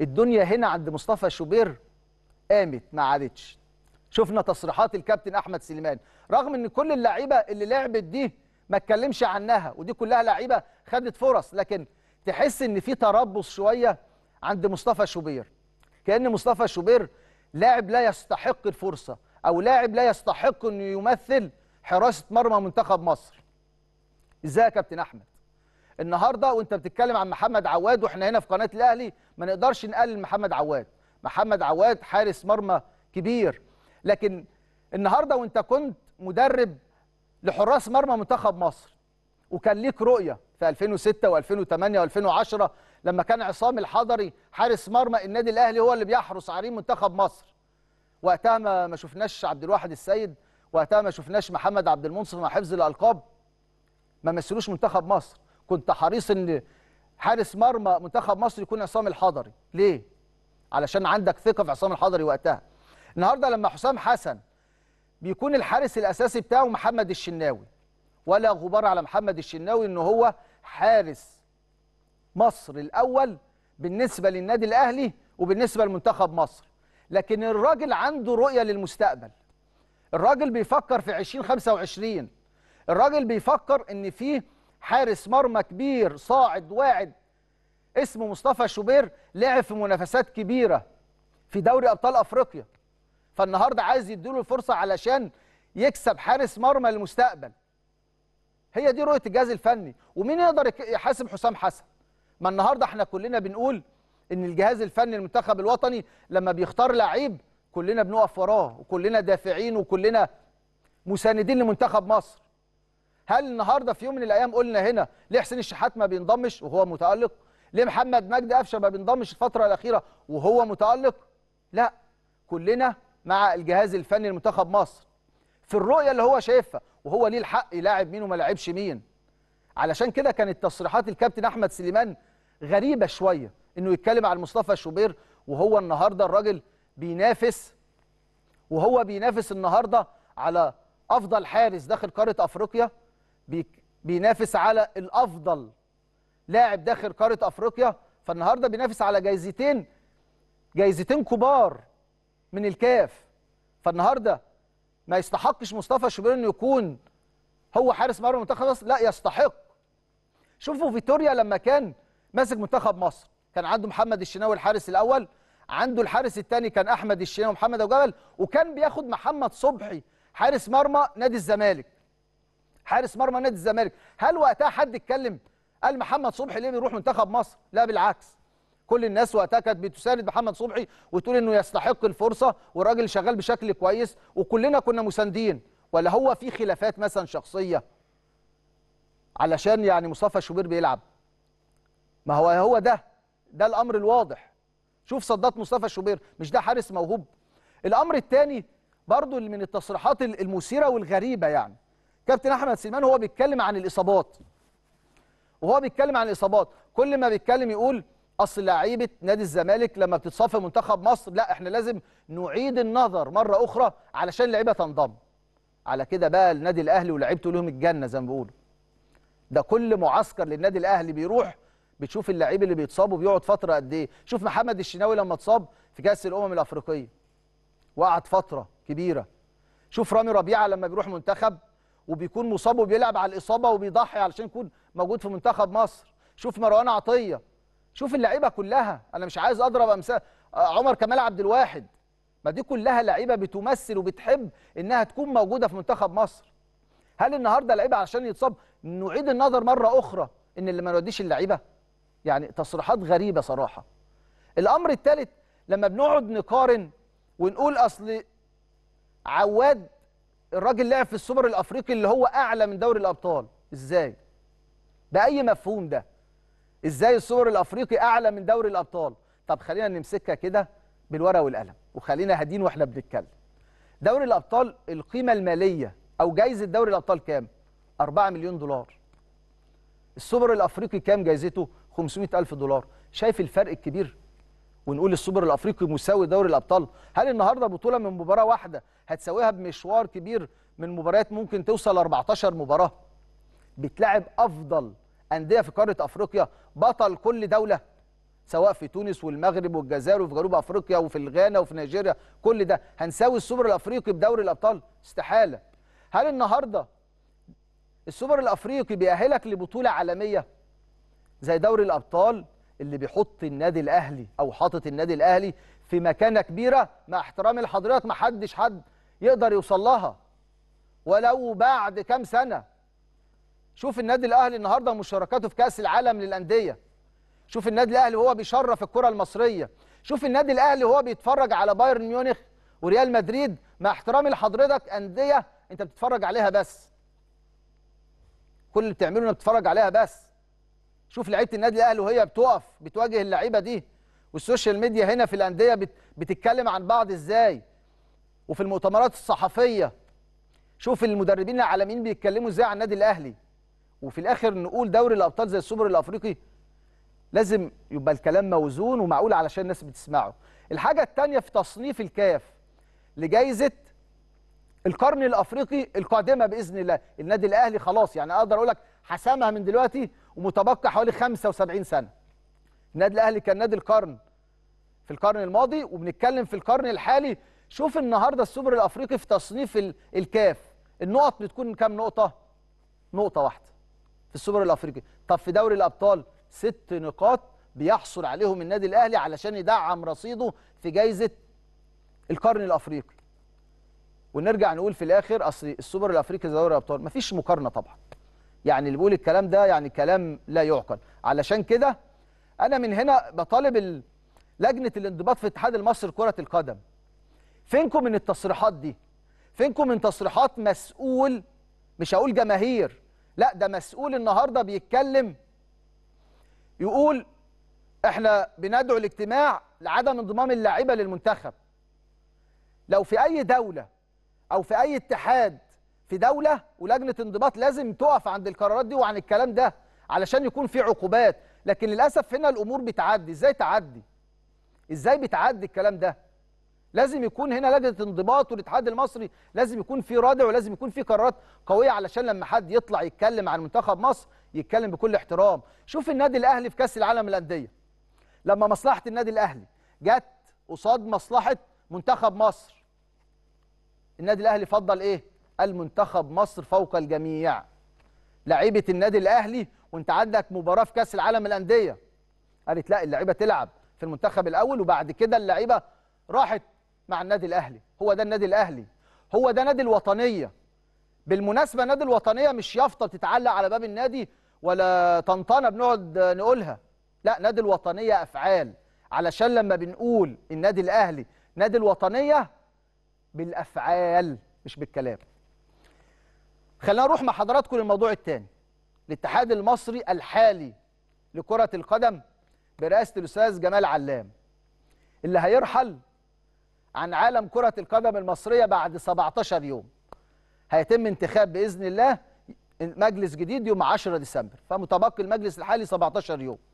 الدنيا هنا عند مصطفى شوبير قامت ما عادتش شفنا تصريحات الكابتن احمد سليمان رغم ان كل اللعيبه اللي لعبت دي ما اتكلمش عنها ودي كلها لعيبه خدت فرص لكن تحس ان في تربص شويه عند مصطفى شوبير كان مصطفى شوبير لاعب لا يستحق الفرصه او لاعب لا يستحق انه يمثل حراسه مرمى منتخب مصر ازاي يا كابتن احمد النهارده وانت بتتكلم عن محمد عواد واحنا هنا في قناه الاهلي ما نقدرش نقلل محمد عواد محمد عواد حارس مرمى كبير لكن النهارده وانت كنت مدرب لحراس مرمى منتخب مصر وكان ليك رؤيه في 2006 و2008 و2010 لما كان عصام الحضري حارس مرمى النادي الاهلي هو اللي بيحرس عرين منتخب مصر وقتها ما شفناش عبد الواحد السيد وقتها ما شفناش محمد عبد المنصف مع حفظ الالقاب ما مثلوش منتخب مصر كنت حريص ان حارس مرمى منتخب مصر يكون عصام الحضري ليه علشان عندك ثقه في عصام الحضري وقتها النهارده لما حسام حسن بيكون الحارس الاساسي بتاعه محمد الشناوي ولا غبار على محمد الشناوي ان هو حارس مصر الاول بالنسبه للنادي الاهلي وبالنسبه لمنتخب مصر لكن الراجل عنده رؤيه للمستقبل الراجل بيفكر في 2025 الراجل بيفكر ان فيه حارس مرمى كبير صاعد واعد اسمه مصطفى شوبير لعب في منافسات كبيره في دوري ابطال افريقيا فالنهارده عايز يديله الفرصه علشان يكسب حارس مرمى للمستقبل هي دي رؤيه الجهاز الفني ومين يقدر يحاسب حسام حسن ما النهارده احنا كلنا بنقول ان الجهاز الفني المنتخب الوطني لما بيختار لعيب كلنا بنقف وراه وكلنا دافعين وكلنا مساندين لمنتخب مصر هل النهارده في يوم من الايام قلنا هنا ليه حسين الشحات ما بينضمش وهو متالق ليه محمد مجدي قفشه ما بينضمش الفتره الاخيره وهو متالق لا كلنا مع الجهاز الفني لمنتخب مصر في الرؤيه اللي هو شايفها وهو ليه الحق يلاعب مين وما لعبش مين علشان كده كانت تصريحات الكابتن احمد سليمان غريبه شويه انه يتكلم على مصطفى شوبير وهو النهارده الراجل بينافس وهو بينافس النهارده على افضل حارس داخل قاره افريقيا بينافس على الافضل لاعب داخل قاره افريقيا فالنهارده بينافس على جايزتين جايزتين كبار من الكاف فالنهارده ما يستحقش مصطفى شوبير انه يكون هو حارس مرمى منتخب مصر لا يستحق شوفوا فيتوريا لما كان ماسك منتخب مصر كان عنده محمد الشناوي الحارس الاول عنده الحارس الثاني كان احمد الشناوي ومحمد ابو جبل وكان بياخد محمد صبحي حارس مرمى نادي الزمالك حارس مرمى نادي الزمالك هل وقتها حد اتكلم قال محمد صبحي ليه بيروح منتخب مصر لا بالعكس كل الناس وقتها كانت بتساند محمد صبحي وتقول انه يستحق الفرصه والراجل شغال بشكل كويس وكلنا كنا مساندين ولا هو في خلافات مثلا شخصيه علشان يعني مصطفى شوبير بيلعب ما هو هو ده ده الامر الواضح شوف صدات مصطفى شوبير مش ده حارس موهوب الامر الثاني برضو من التصريحات المثيره والغريبه يعني كابتن احمد سليمان هو بيتكلم عن الاصابات وهو بيتكلم عن الاصابات كل ما بيتكلم يقول اصل لعيبه نادي الزمالك لما بتتصاب في منتخب مصر لا احنا لازم نعيد النظر مره اخرى علشان اللعيبه تنضم على كده بقى النادي الاهلي ولاعيبته لهم الجنه زي ما بيقولوا ده كل معسكر للنادي الاهلي بيروح بتشوف اللعيب اللي بيتصاب وبيقعد فتره قد ايه شوف محمد الشناوي لما اتصاب في كاس الامم الافريقيه وقعد فتره كبيره شوف رامي ربيعه لما بيروح منتخب وبيكون مصاب وبيلعب على الاصابه وبيضحي علشان يكون موجود في منتخب مصر شوف مروان عطيه شوف اللعيبه كلها انا مش عايز اضرب امثال آه، عمر كمال عبد الواحد ما دي كلها لعيبه بتمثل وبتحب انها تكون موجوده في منتخب مصر هل النهارده لعيبه علشان يتصاب نعيد النظر مره اخرى ان اللي ما نوديش اللعيبه يعني تصريحات غريبه صراحه الامر الثالث لما بنقعد نقارن ونقول اصل عواد الراجل لعب في السوبر الافريقي اللي هو اعلى من دوري الابطال ازاي باي مفهوم ده ازاي السوبر الافريقي اعلى من دوري الابطال طب خلينا نمسكها كده بالورقه والقلم وخلينا هادين واحنا بنتكلم دوري الابطال القيمه الماليه او جايزه دوري الابطال كام 4 مليون دولار السوبر الافريقي كام جايزته 500 الف دولار شايف الفرق الكبير ونقول السوبر الافريقي مساوي دوري الابطال هل النهارده بطوله من مباراه واحده هتساويها بمشوار كبير من مباريات ممكن توصل 14 مباراه بتلعب افضل انديه في قاره افريقيا بطل كل دوله سواء في تونس والمغرب والجزائر وفي جنوب افريقيا وفي الغانا وفي نيجيريا كل ده هنساوي السوبر الافريقي بدوري الابطال استحاله هل النهارده السوبر الافريقي بيأهلك لبطوله عالميه زي دوري الابطال اللي بيحط النادي الاهلي او حاطط النادي الاهلي في مكانه كبيره مع احترامي لحضرتك ما حدش حد يقدر يوصل لها ولو بعد كام سنه شوف النادي الاهلي النهارده مشاركاته في كاس العالم للانديه شوف النادي الاهلي وهو بيشرف الكره المصريه شوف النادي الاهلي وهو بيتفرج على بايرن ميونخ وريال مدريد مع احترامي لحضرتك انديه انت بتتفرج عليها بس كل اللي بتعمله انك بتتفرج عليها بس شوف لعيبه النادي الاهلي وهي بتقف بتواجه اللعيبه دي والسوشيال ميديا هنا في الانديه بت... بتتكلم عن بعض ازاي وفي المؤتمرات الصحفيه شوف المدربين العالميين بيتكلموا ازاي عن النادي الاهلي وفي الاخر نقول دوري الابطال زي السوبر الافريقي لازم يبقى الكلام موزون ومعقول علشان الناس بتسمعه الحاجه الثانيه في تصنيف الكاف لجائزه القرن الافريقي القادمه باذن الله النادي الاهلي خلاص يعني اقدر اقول لك حسمها من دلوقتي ومتبقى حوالي 75 سنه النادي الاهلي كان نادي القرن في القرن الماضي وبنتكلم في القرن الحالي شوف النهارده السوبر الافريقي في تصنيف الكاف النقط بتكون كام نقطه نقطه واحده في السوبر الافريقي طب في دوري الابطال ست نقاط بيحصل عليهم النادي الاهلي علشان يدعم رصيده في جايزه القرن الافريقي ونرجع نقول في الاخر اصل السوبر الافريقي زي دوري الابطال مفيش مقارنه طبعا يعني اللي بيقول الكلام ده يعني كلام لا يعقل علشان كده انا من هنا بطالب لجنه الانضباط في اتحاد المصري كره القدم فينكم من التصريحات دي فينكم من تصريحات مسؤول مش هقول جماهير لا ده مسؤول النهارده بيتكلم يقول احنا بندعو الاجتماع لعدم انضمام اللاعيبه للمنتخب لو في اي دوله او في اي اتحاد في دولة ولجنة انضباط لازم تقف عند القرارات دي وعن الكلام ده علشان يكون في عقوبات لكن للأسف هنا الأمور بتعدي إزاي تعدي إزاي بتعدي الكلام ده لازم يكون هنا لجنة انضباط والاتحاد المصري لازم يكون في رادع ولازم يكون في قرارات قوية علشان لما حد يطلع يتكلم عن منتخب مصر يتكلم بكل احترام شوف النادي الأهلي في كأس العالم للأندية لما مصلحة النادي الأهلي جت قصاد مصلحة منتخب مصر النادي الأهلي فضل إيه المنتخب مصر فوق الجميع لعيبه النادي الاهلي وانت عندك مباراه في كاس العالم الانديه قالت لا اللعيبه تلعب في المنتخب الاول وبعد كده اللعيبه راحت مع النادي الاهلي هو ده النادي الاهلي هو ده نادي الوطنيه بالمناسبه نادي الوطنيه مش يافطه بتتعلق على باب النادي ولا طنطانه بنقعد نقولها لا نادي الوطنيه افعال علشان لما بنقول النادي الاهلي نادي الوطنيه بالافعال مش بالكلام خلينا نروح مع حضراتكم للموضوع الثاني الاتحاد المصري الحالي لكرة القدم برئاسة الأستاذ جمال علام اللي هيرحل عن عالم كرة القدم المصرية بعد 17 يوم هيتم انتخاب بإذن الله مجلس جديد يوم 10 ديسمبر فمتبقي المجلس الحالي 17 يوم